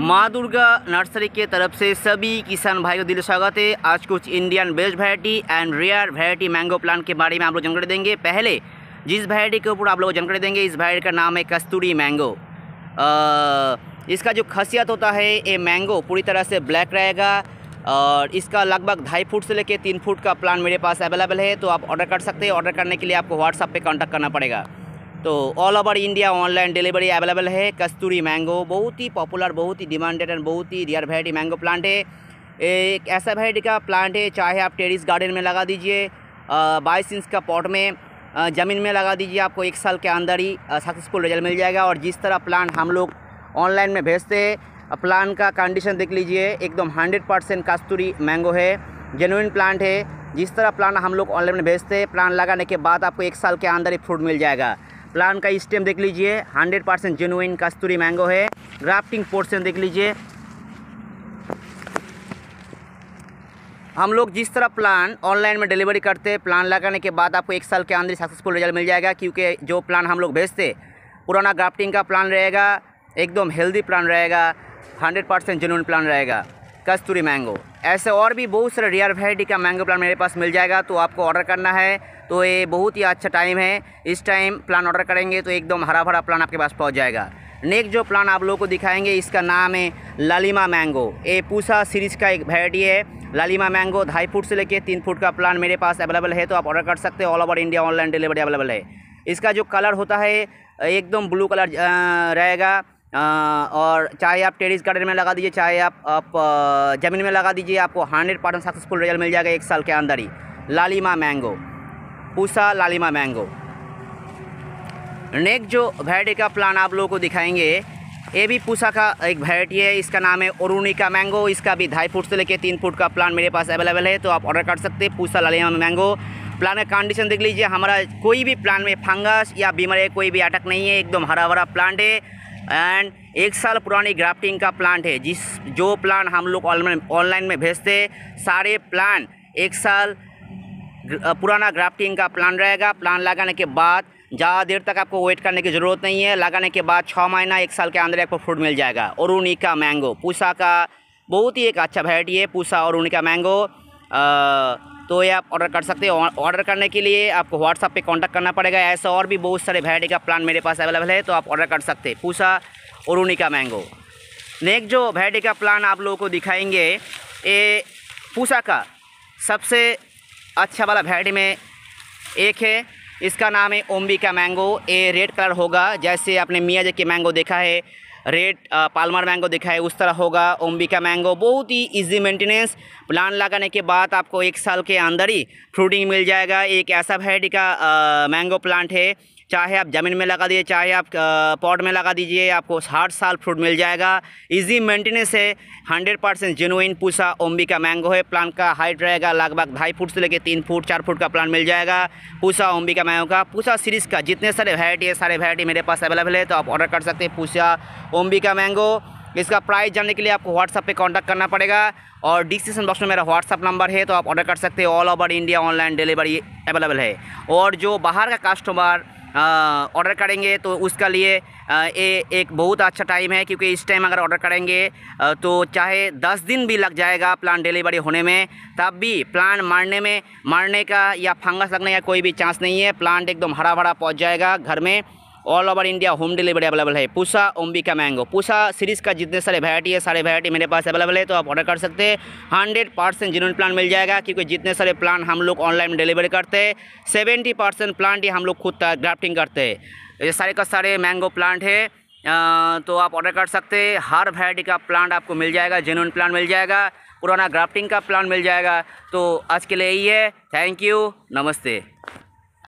माँ दुर्गा नर्सरी के तरफ से सभी किसान भाई को दिल स्वागत है आज कुछ Indian best variety and rare variety mango plant के बारे में आप लोग जानकारी देंगे पहले जिस वैरायटी के ऊपर आप लोग जानकारी देंगे इस वैरायटी का नाम है कस्तूरी मैंगो आ, इसका जो खासियत होता है ये मैंगो पूरी तरह से ब्लैक रहेगा और इसका लगभग ढाई फुट से लेकर तीन फुट का प्लान मेरे पास अवेलेबल है तो आप ऑर्डर कर सकते हैं ऑर्डर करने के लिए आपको व्हाट्सअप पर कॉन्टैक्ट करना पड़ेगा तो all over India online delivery available है कस्तूरी मैंगो बहुत ही पॉपुलर बहुत ही डिमांडेड एंड बहुत ही रियर वेराइटी मैंगो प्लांट है एक ऐसा वेराइटी का प्लांट है चाहे आप टेरिस गार्डन में लगा दीजिए बाईस इंच का पॉट में ज़मीन में लगा दीजिए आपको एक साल के अंदर ही सक्सेसफुल रिजल्ट मिल जाएगा और जिस तरह प्लांट हम लोग ऑनलाइन में भेजते हैं प्लांट का कंडीशन देख लीजिए एकदम हंड्रेड परसेंट कस्तूरी मैंगो है जेनुइन प्लांट है जिस तरह प्लांट हम लोग ऑनलाइन में भेजते हैं प्लांट लगाने के बाद आपको एक साल के अंदर ही फ्रूट मिल जाएगा प्लान का स्टेम देख लीजिए 100 परसेंट जेनुइन कस्तूरी मैंगो है ग्राफ्टिंग पोर्शन देख लीजिए हम लोग जिस तरह प्लान ऑनलाइन में डिलीवरी करते हैं प्लान लगाने के बाद आपको एक साल के अंदर सक्सेसफुल रिजल्ट मिल जाएगा क्योंकि जो प्लान हम लोग भेजते पुराना ग्राफ्टिंग का प्लान रहेगा एकदम हेल्दी प्लान रहेगा हंड्रेड परसेंट जेनुइन प्लान रहेगा कस्तूरी मैंगो ऐसे और भी बहुत सारे रेयर वेराइटी का मैंगो प्लान मेरे पास मिल जाएगा तो आपको ऑर्डर करना है तो ये बहुत ही अच्छा टाइम है इस टाइम प्लान ऑर्डर करेंगे तो एकदम हरा भरा प्लान आपके पास पहुँच जाएगा नेक्स्ट जो प्लान आप लोगों को दिखाएंगे इसका नाम है लालिमा मैंगो ये पूसा सीरीज का एक वेराइटी है लालिमा मैंगो ढाई फुट से लेके तीन फुट का प्लान मेरे पास अवेलेबल है तो आप ऑर्डर कर सकते हैं all over India online delivery available है इसका जो कलर होता है एकदम ब्लू कलर रहेगा और चाहे आप टेरिस गार्डन में लगा दीजिए चाहे आप आप ज़मीन में लगा दीजिए आपको हंड्रेड परसेंट सक्सेसफुल रिजल्ट मिल जाएगा एक साल के अंदर ही लालिमा mango Pusa Lalima mango next जो वैरायटी का प्लान आप लोगों को दिखाएंगे ये भी पूसा का एक वैरायटी है इसका नाम है ओरूनी का मैंगो इसका भी ढाई फुट से लेकर तीन फुट का प्लान मेरे पास अवेलेबल है तो आप ऑर्डर कर सकते हैं पूसा लालिमा मैंगो प्लान का कंडीशन देख लीजिए हमारा कोई भी प्लान में फंगस या बीमारी कोई भी अटक नहीं है एकदम हरा भरा प्लांट है एंड एक साल पुरानी ग्राफ्टिंग का प्लांट है जिस जो प्लान हम लोग ऑनलाइन में भेजते सारे प्लान एक साल पुराना ग्राफ्टिंग का प्लान रहेगा प्लान लगाने के बाद ज़्यादा देर तक आपको वेट करने की ज़रूरत नहीं है लगाने के बाद छः महीना एक साल के अंदर आपको फ्रूट मिल जाएगा और उन्हीं का मैंगो पूसा का बहुत ही एक अच्छा वैरायटी है पूसा और उन्हीं का मैंगो आ, तो ये आप ऑर्डर कर सकते हो ऑर्डर करने के लिए आपको व्हाट्सअप पे कांटेक्ट करना पड़ेगा ऐसा और भी बहुत सारे वैरायटी का प्लान मेरे पास अवेलेबल है तो आप ऑर्डर कर सकते हैं पूसा और उनिका मैंगो नेक्स्ट जो वैरायटी का प्लान आप लोगों को दिखाएंगे ये पूसा का सबसे अच्छा वाला वैरायटी में एक है इसका नाम है ओम्बी का मैंगो ये रेड कलर होगा जैसे आपने मियाँ जी के मैंगो देखा है रेट पालमर मैंगो दिखाए है उस तरह होगा ओम्बिका मैंगो बहुत ही इजी मेंटेनेंस प्लान लगाने के बाद आपको एक साल के अंदर ही फ्रूटिंग मिल जाएगा एक ऐसा वैरायटी का मैंगो प्लांट है चाहे आप ज़मीन में लगा दीजिए चाहे आप पॉट में लगा दीजिए आपको हर साल फ्रूट मिल जाएगा इजी मेंटेनेंस है हंड्रेड परसेंट जेनुइन पूसा ओम्बी का मैंगो है प्लांट का हाइट रहेगा लगभग ढाई फुट से लेकर तीन फुट चार फुट का प्लांट मिल जाएगा पूसा ओम्बी का मैंगो का पूसा सीरीज़ का जितने सारे वैरायटी है सारे वैरायटी मेरे पास अवेलेबल है तो आप ऑर्डर कर सकते हैं पूसा ओम्बी का मैंगो तो इसका प्राइस जानने के लिए आपको व्हाट्सअप पे कांटेक्ट करना पड़ेगा और डिस्क्रिप्शन बॉक्स में मेरा व्हाट्सअप नंबर है तो आप ऑर्डर कर सकते हो all over India online delivery available है और जो बाहर का कस्टमर ऑर्डर करेंगे तो उसका लिए ये एक बहुत अच्छा टाइम है क्योंकि इस टाइम अगर ऑर्डर करेंगे आ, तो चाहे दस दिन भी लग जाएगा प्लान डिलीवरी होने में तब भी प्लान मारने में मारने का या फंगस लगने का कोई भी चांस नहीं है प्लांट एकदम हरा भरा पहुँच जाएगा घर में all over India home delivery available है पूसा ओम्बिका मैंगो पूसा सीरीज़ का जितने सारे वैरायटी है सारे वैरायटी मेरे पास अवेलेबल है तो आप ऑर्डर कर सकते हैं हंड्रेड परसेंट जिन्होंने प्लान मिल जाएगा क्योंकि जितने सारे प्लान हम लोग ऑनलाइन डिलीवरी करते हैं सेवेंटी परसेंट प्लांट ही हम लोग खुद ग्राफ्टिंग करते हैं ये सारे का सारे मैंगो प्लांट है आ, तो आप ऑर्डर कर सकते हैं हर वैरायटी का प्लांट आपको मिल जाएगा जेनुअन प्लांट मिल जाएगा पुराना ग्राफ्टिंग का प्लांट मिल जाएगा तो आज के लिए यही है थैंक यू नमस्ते